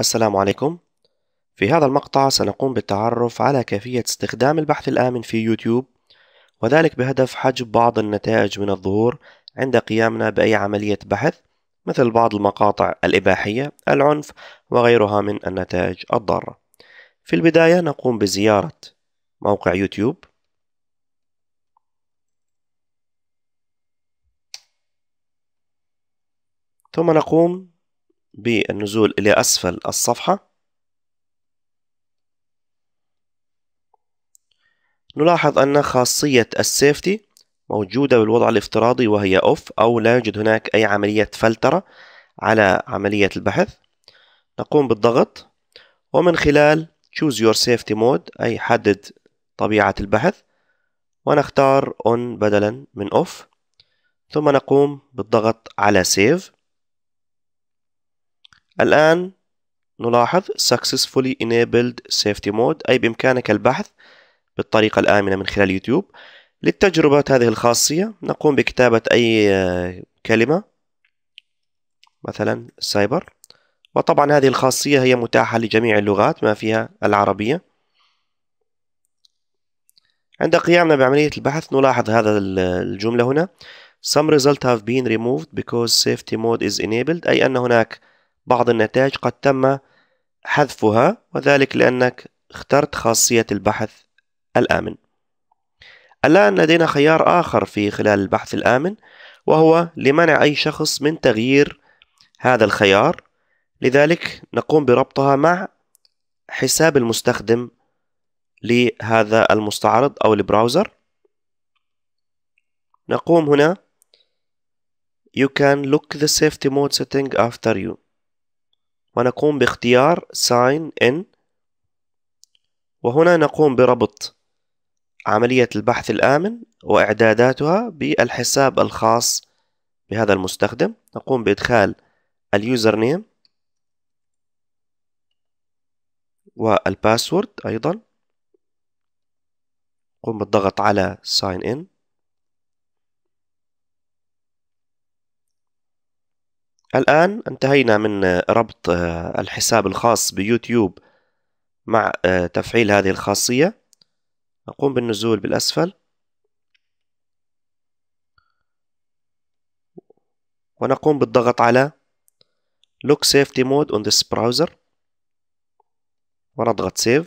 السلام عليكم في هذا المقطع سنقوم بالتعرف على كيفية استخدام البحث الآمن في يوتيوب وذلك بهدف حجب بعض النتائج من الظهور عند قيامنا بأي عملية بحث مثل بعض المقاطع الإباحية العنف وغيرها من النتائج الضارة في البداية نقوم بزيارة موقع يوتيوب ثم نقوم بالنزول إلى أسفل الصفحة نلاحظ أن خاصية السيفتي موجودة بالوضع الافتراضي وهي أوف أو لا يوجد هناك أي عملية فلترة على عملية البحث نقوم بالضغط ومن خلال Choose Your Safety Mode أي حدد طبيعة البحث ونختار On بدلا من Off ثم نقوم بالضغط على Save الآن نلاحظ Successfully Enabled Safety Mode أي بإمكانك البحث بالطريقة الآمنة من خلال يوتيوب لتجربة هذه الخاصية نقوم بكتابة أي آه، كلمة مثلا سايبر وطبعا هذه الخاصية هي متاحة لجميع اللغات ما فيها العربية عند قيامنا بعملية البحث نلاحظ هذا الجملة هنا Some results have been removed because safety mode is enabled أي أن هناك بعض النتائج قد تم حذفها وذلك لأنك اخترت خاصية البحث الآمن الآن لدينا خيار آخر في خلال البحث الآمن وهو لمنع أي شخص من تغيير هذا الخيار لذلك نقوم بربطها مع حساب المستخدم لهذا المستعرض أو البراوزر نقوم هنا You can look the safety mode setting after you ونقوم باختيار sign in وهنا نقوم بربط عملية البحث الآمن وإعداداتها بالحساب الخاص بهذا المستخدم نقوم بإدخال اليوزر نيم والباسورد أيضا نقوم بالضغط على sign in الآن انتهينا من آه، ربط آه، الحساب الخاص بيوتيوب مع آه، تفعيل هذه الخاصية نقوم بالنزول بالأسفل ونقوم بالضغط على Look Safety Mode on this browser ونضغط Save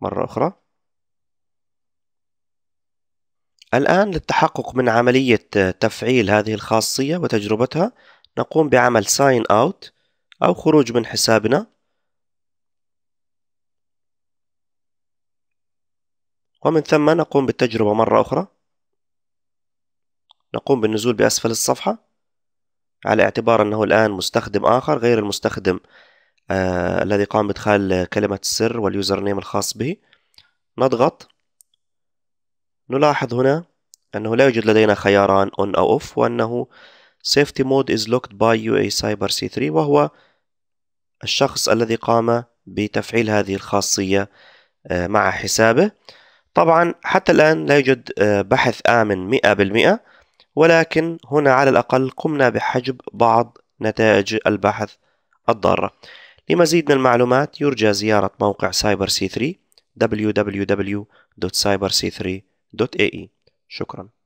مرة أخرى الآن للتحقق من عملية تفعيل هذه الخاصية وتجربتها نقوم بعمل ساين اوت أو خروج من حسابنا ومن ثم نقوم بالتجربة مرة أخرى نقوم بالنزول بأسفل الصفحة على اعتبار أنه الآن مستخدم آخر غير المستخدم آه الذي قام بإدخال كلمة السر واليوزر نيم الخاص به نضغط نلاحظ هنا أنه لا يوجد لدينا خياران on أو off وأنه safety mode is locked by UA Cyber C3 وهو الشخص الذي قام بتفعيل هذه الخاصية آه، مع حسابه طبعا حتى الآن لا يوجد آه، بحث آمن 100% ولكن هنا على الأقل قمنا بحجب بعض نتائج البحث الضارة لمزيد من المعلومات يرجى زيارة موقع Cyber c 3 www.cyberc3.ae e. شكراً